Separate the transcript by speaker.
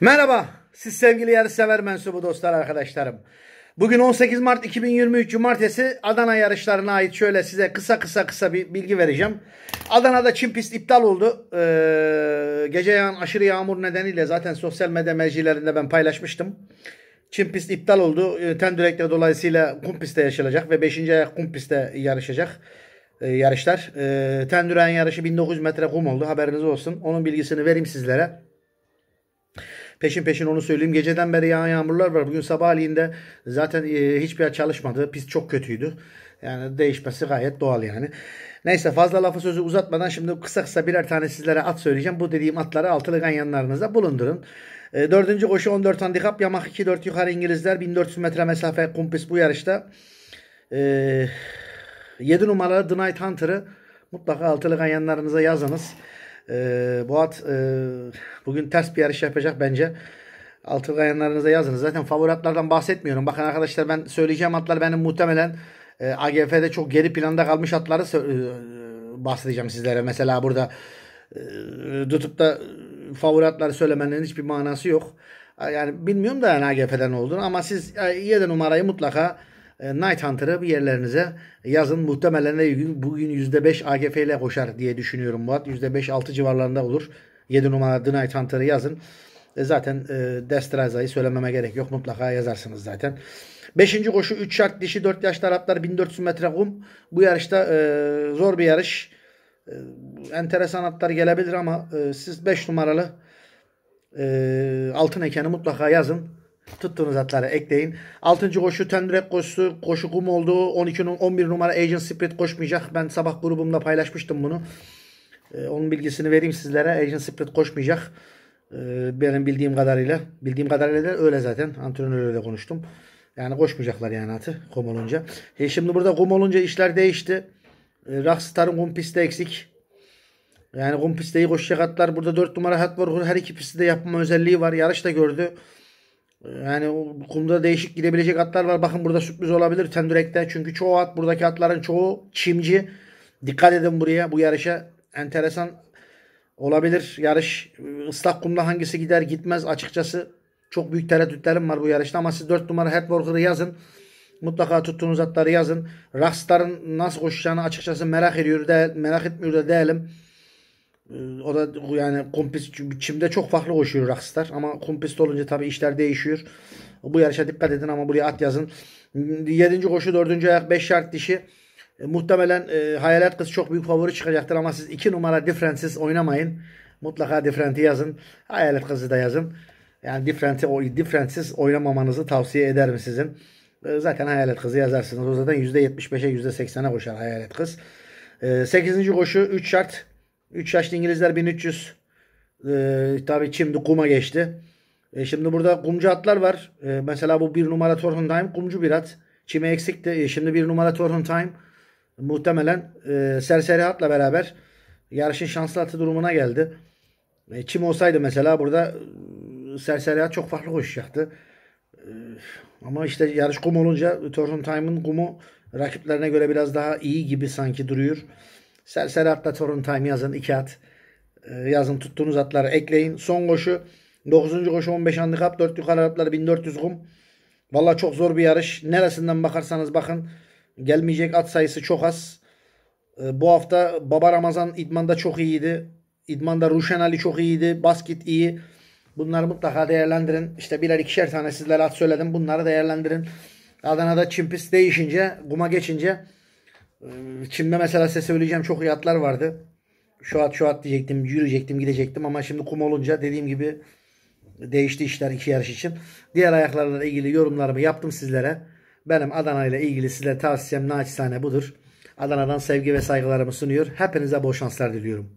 Speaker 1: Merhaba siz sevgili yarışsever mensubu dostlar arkadaşlarım. Bugün 18 Mart 2023 Cumartesi Adana yarışlarına ait şöyle size kısa kısa kısa bir bilgi vereceğim. Adana'da çim pist iptal oldu. Ee, gece yağan aşırı yağmur nedeniyle zaten sosyal medya mercilerinde ben paylaşmıştım. Çim pist iptal oldu. Ee, Tendürekler dolayısıyla kum pistte yaşanacak ve 5. ayak kum pistte yarışacak ee, yarışlar. Ee, Tendüren yarışı 1900 metre kum oldu haberiniz olsun. Onun bilgisini vereyim sizlere. Peşin peşin onu söyleyeyim. Geceden beri yağan yağmurlar var. Bugün sabahleyin de zaten e, hiçbir yer çalışmadı. Pist çok kötüydü. Yani değişmesi gayet doğal yani. Neyse fazla lafı sözü uzatmadan şimdi kısa kısa birer tane sizlere at söyleyeceğim. Bu dediğim atları altılı ganyanlarınıza bulundurun. E, dördüncü koşu 14 handikap. Yamak 2-4 yukarı İngilizler. 1400 metre mesafe kumpis bu yarışta. E, 7 numaralı The Night Hunter'ı mutlaka altılı ganyanlarınıza yazınız. Ee, Boğat e, bugün ters bir yarış yapacak bence. Altılgan yanlarınıza yazınız. Zaten favoritlerden bahsetmiyorum. Bakın arkadaşlar ben söyleyeceğim atlar benim muhtemelen e, AGF'de çok geri planda kalmış atları e, bahsedeceğim sizlere. Mesela burada e, tutup da favori söylemenin hiçbir manası yok. Yani bilmiyorum da yani AGF'den olduğunu ama siz 7 e, numarayı mutlaka e, Night Hunter'ı bir yerlerinize yazın. Muhtemelen de bugün %5 AGF ile koşar diye düşünüyorum Murat. %5-6 civarlarında olur. 7 numara The Night Hunter'ı yazın. E, zaten e, Destraza'yı söylememe gerek yok. Mutlaka yazarsınız zaten. Beşinci koşu 3 şart dişi 4 yaş Araplar 1400 metre kum. Bu yarışta e, zor bir yarış. E, enteresan atlar gelebilir ama e, siz 5 numaralı e, altın ekeni mutlaka yazın tuttuğunuz atları ekleyin. 6. koşu Tendrek koşusu. Koşu kum oldu. 12 11 numara Agent Spirit koşmayacak. Ben sabah grubumda paylaşmıştım bunu. Ee, onun bilgisini vereyim sizlere. Agent Spirit koşmayacak. Ee, benim bildiğim kadarıyla. Bildiğim kadarıyla da öyle zaten. Antrenörle de konuştum. Yani koşmayacaklar yani atı kum olunca. E şimdi burada kum olunca işler değişti. E, Rockstar'ın kum pisti eksik. Yani kum pistte iyi koşacak atlar. Burada 4 numara hat var. Her iki pisti de yapma özelliği var. Yarış da gördü. Yani kumda değişik gidebilecek atlar var. Bakın burada sürpriz olabilir tendurekte. Çünkü çoğu at buradaki atların çoğu çimci. Dikkat edin buraya bu yarışa. Enteresan olabilir yarış. Islak kumda hangisi gider gitmez açıkçası. Çok büyük tereddütlerim var bu yarışta ama siz 4 numara Headworker'ı yazın. Mutlaka tuttuğunuz atları yazın. Rastların nasıl koşacağını açıkçası merak ediyor de, merak etmiyor da değilim. Ee, o da yani kumpis biçimde çok farklı koşuyor Rockstar. Ama kumpist olunca tabii işler değişiyor. Bu yarışa dikkat edin ama buraya at yazın. Yedinci koşu dördüncü ayak beş şart dişi. E, muhtemelen e, Hayalet Kız çok büyük favori çıkacaktır ama siz iki numara diferensiz oynamayın. Mutlaka diferenti yazın. Hayalet Kız'ı da yazın. Yani diferenti, o, diferensiz oynamamanızı tavsiye ederim sizin. E, zaten Hayalet Kız'ı yazarsınız. O zaten %75'e %80'e koşar Hayalet Kız. E, 8. koşu üç şart 3 yaşlı İngilizler 1300 ee, tabii şimdi kuma geçti. E, şimdi burada kumcu atlar var. E, mesela bu bir numara Torhundheim kumcu bir at. Çime eksikti. E, şimdi bir numara Torhundheim muhtemelen e, serseri atla beraber yarışın şanslı atı durumuna geldi. E, çim olsaydı mesela burada e, serseri at çok farklı koşacaktı. E, ama işte yarış kum olunca Torhundheim'in kumu rakiplerine göre biraz daha iyi gibi sanki duruyor. Serseri atla Torun Time yazın 2 at. Ee, yazın tuttuğunuz atları ekleyin. Son koşu 9. koşu 15 handikap 4 yukarı atları 1400 kum. Valla çok zor bir yarış. Neresinden bakarsanız bakın. Gelmeyecek at sayısı çok az. Ee, bu hafta Baba Ramazan idmanda çok iyiydi. İdmanda Ruşen Ali çok iyiydi. Basket iyi. Bunları mutlaka değerlendirin. İşte birer ikişer tane sizlere at söyledim. Bunları değerlendirin. Adana'da çimpis değişince, kuma geçince ee, Çim'de mesela size söyleyeceğim çok iyi atlar vardı. Şu at şu at diyecektim, yürüyecektim, gidecektim ama şimdi kum olunca dediğim gibi değişti işler iki yarış için. Diğer ayaklarla ilgili yorumlarımı yaptım sizlere. Benim Adana ile ilgili size tavsiyem naçizane budur. Adana'dan sevgi ve saygılarımı sunuyor. Hepinize bol şanslar diliyorum.